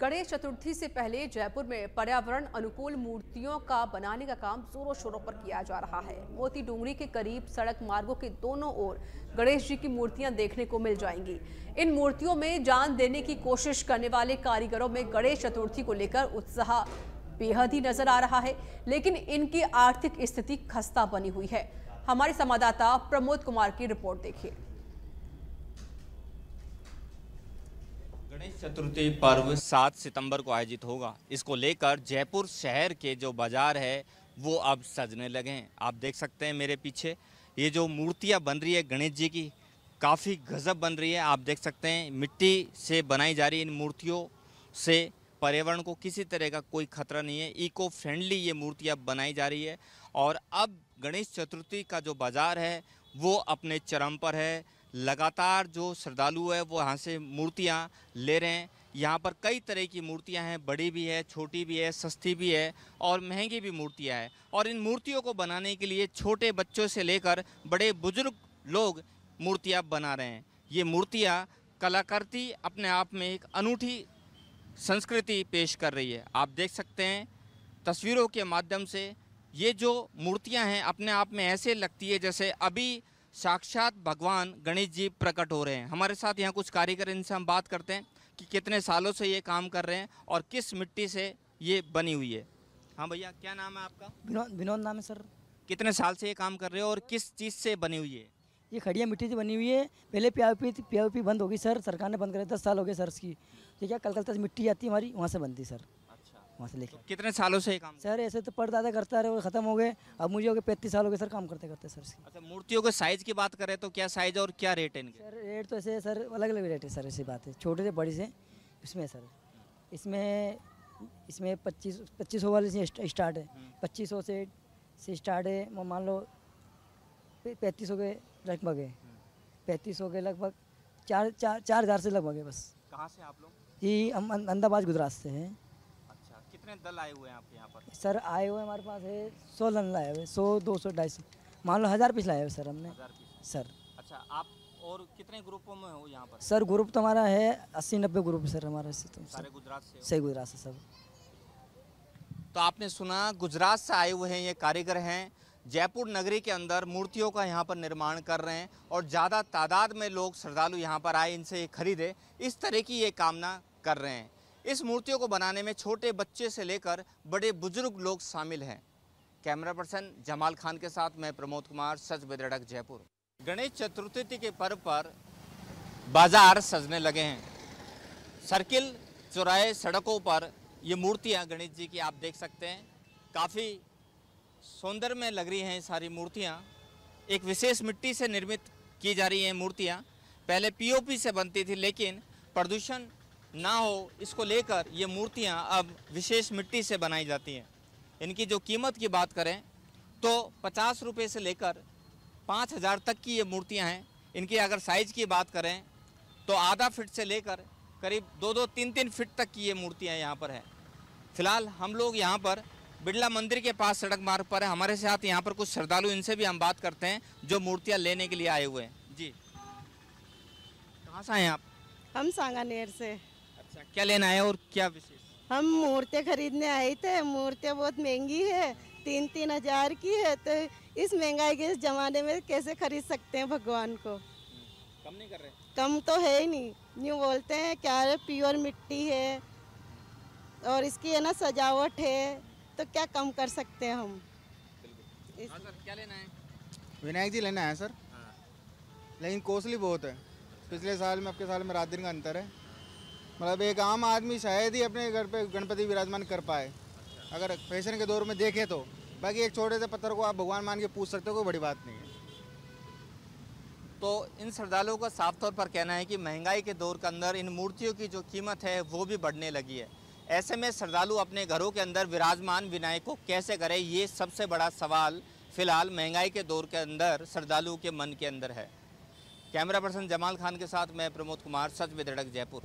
गणेश चतुर्थी से पहले जयपुर में पर्यावरण अनुकूल मूर्तियों का बनाने का काम जोरों शोरों पर किया जा रहा है मोती डूंगरी के करीब सड़क मार्गों के दोनों ओर गणेश जी की मूर्तियां देखने को मिल जाएंगी इन मूर्तियों में जान देने की कोशिश करने वाले कारीगरों में गणेश चतुर्थी को लेकर उत्साह बेहद ही नजर आ रहा है लेकिन इनकी आर्थिक स्थिति खस्ता बनी हुई है हमारे संवाददाता प्रमोद कुमार की रिपोर्ट देखिए गणेश चतुर्थी पर्व 7 सितंबर को आयोजित होगा इसको लेकर जयपुर शहर के जो बाजार है वो अब सजने लगे हैं आप देख सकते हैं मेरे पीछे ये जो मूर्तियाँ बन रही है गणेश जी की काफ़ी गजब बन रही है आप देख सकते हैं मिट्टी से बनाई जा रही इन मूर्तियों से पर्यावरण को किसी तरह का कोई खतरा नहीं है इको फ्रेंडली ये मूर्तियाँ बनाई जा रही है और अब गणेश चतुर्थी का जो बाज़ार है वो अपने चरम पर है लगातार जो श्रद्धालु है वो यहाँ से मूर्तियाँ ले रहे हैं यहाँ पर कई तरह की मूर्तियाँ हैं बड़ी भी है छोटी भी है सस्ती भी है और महंगी भी मूर्तियाँ हैं और इन मूर्तियों को बनाने के लिए छोटे बच्चों से लेकर बड़े बुजुर्ग लोग मूर्तियाँ बना रहे हैं ये मूर्तियाँ कलाकृति अपने आप में एक अनूठी संस्कृति पेश कर रही है आप देख सकते हैं तस्वीरों के माध्यम से ये जो मूर्तियाँ हैं अपने आप में ऐसे लगती है जैसे अभी साक्षात भगवान गणेश जी प्रकट हो रहे हैं हमारे साथ यहाँ कुछ कारीगर इनसे हम बात करते हैं कि कितने सालों से ये काम कर रहे हैं और किस मिट्टी से ये बनी हुई है हाँ भैया क्या नाम है आपका विनोद विनोद नाम है सर कितने साल से ये काम कर रहे हो और किस चीज़ से बनी हुई है ये खड़िया मिट्टी से बनी हुई है पहले पी पी बंद होगी सर सरकार ने बंद कर दस साल हो गए सर इसकी ठीक है कलकत्ता से मिट्टी आती है हमारी वहाँ से बनती सर वहाँ से लेके कितने सालों से काम सर ऐसे तो पड़दादा करता रहे खत्म हो गए अब मुझे हो गए पैंतीस सालों के सर काम करते करते सर अच्छा मूर्तियों के साइज की बात करें तो क्या साइज और क्या रेट है सर रेट तो ऐसे सर अलग अलग रेट है सर ऐसी बात है छोटे से बड़ी से इसमें सर इसमें इसमें पच्चीस पच्चीस सौ वाले से स्टार्ट है हम्म। पच्चीस सौ से से स्टार्ट है मान लो पैंतीस सौ के लगभग है हम्म। पैंतीस सौ के लगभग चार चार चार हज़ार से लगभग है बस कहाँ से आप लोग जी हम अं, अहमदाबाद गुजरात से हैं कितने दल आए हुए हैं आपके यहाँ पर सर आए हुए हमारे पास है सौ दल लाए हुए सौ दो सौ ढाई सौ मान लो हज़ार पीस लाए हुए सर हमने सर अच्छा आप और कितने ग्रुपों में हो यहाँ पर सर ग्रुप तो हमारा है अस्सी नब्बे ग्रुप सर हमारा तो। सारे गुजरात से सही गुजरात से सर तो आपने सुना गुजरात से आए हुए हैं ये कारीगर हैं जयपुर नगरी के अंदर मूर्तियों का यहाँ पर निर्माण कर रहे हैं और ज़्यादा तादाद में लोग श्रद्धालु यहाँ पर आए इनसे खरीदे इस तरह की ये कामना कर रहे हैं इस मूर्तियों को बनाने में छोटे बच्चे से लेकर बड़े बुजुर्ग लोग शामिल हैं कैमरा पर्सन जमाल खान के साथ मैं प्रमोद कुमार सच बेदड़क जयपुर गणेश चतुर्थी के पर्व पर बाजार सजने लगे हैं सर्किल चौराहे सड़कों पर ये मूर्तियाँ गणेश जी की आप देख सकते हैं काफ़ी सौंदर्य में लग रही हैं सारी मूर्तियाँ एक विशेष मिट्टी से निर्मित की जा रही हैं मूर्तियाँ पहले पीओपी से बनती थी लेकिन प्रदूषण ना हो इसको लेकर ये मूर्तियाँ अब विशेष मिट्टी से बनाई जाती हैं इनकी जो कीमत की बात करें तो पचास रुपये से लेकर पाँच हज़ार तक की ये मूर्तियाँ हैं इनकी अगर साइज़ की बात करें तो आधा फिट से लेकर करीब दो दो तीन तीन फिट तक की ये मूर्तियाँ यहाँ पर हैं फिलहाल हम लोग यहाँ पर बिरला मंदिर के पास सड़क मार्ग पर है हमारे साथ यहाँ पर कुछ श्रद्धालु इनसे भी हम बात करते हैं जो मूर्तियाँ लेने के लिए आए हुए हैं जी कहाँ से आए आप हम सांगानेर से अच्छा क्या लेना है और क्या विशेष हम मूर्ति खरीदने आए थे मूर्तें बहुत महंगी है तीन तीन हजार की है तो इस महंगाई के जमाने में कैसे खरीद सकते हैं भगवान को हम्म, कम नहीं कर रहे कम तो है ही नहीं यूँ बोलते हैं क्या है प्योर मिट्टी है और इसकी है ना सजावट है तो क्या कम कर सकते हैं हम इस... हाँ सर क्या लेना है विनायक जी लेना है सर हाँ। लेकिन कॉस्टली बहुत है पिछले साल में आपके साल में रात दिन का अंतर है मतलब एक आम आदमी शायद ही अपने घर पे गणपति विराजमान कर पाए अच्छा। अगर फैशन के दौर में देखे तो बाकी एक छोटे से पत्थर को आप भगवान मान के पूछ सकते हो कोई बड़ी बात नहीं है तो इन श्रद्धालुओं का साफ तौर पर कहना है कि महंगाई के दौर के अंदर इन मूर्तियों की जो कीमत है वो भी बढ़ने लगी है ऐसे में श्रद्धालु अपने घरों के अंदर विराजमान विनायक को कैसे करें ये सबसे बड़ा सवाल फिलहाल महंगाई के दौर के अंदर श्रद्धालुओं के मन के अंदर है कैमरा पर्सन जमाल खान के साथ मैं प्रमोद कुमार सच विदड़क जयपुर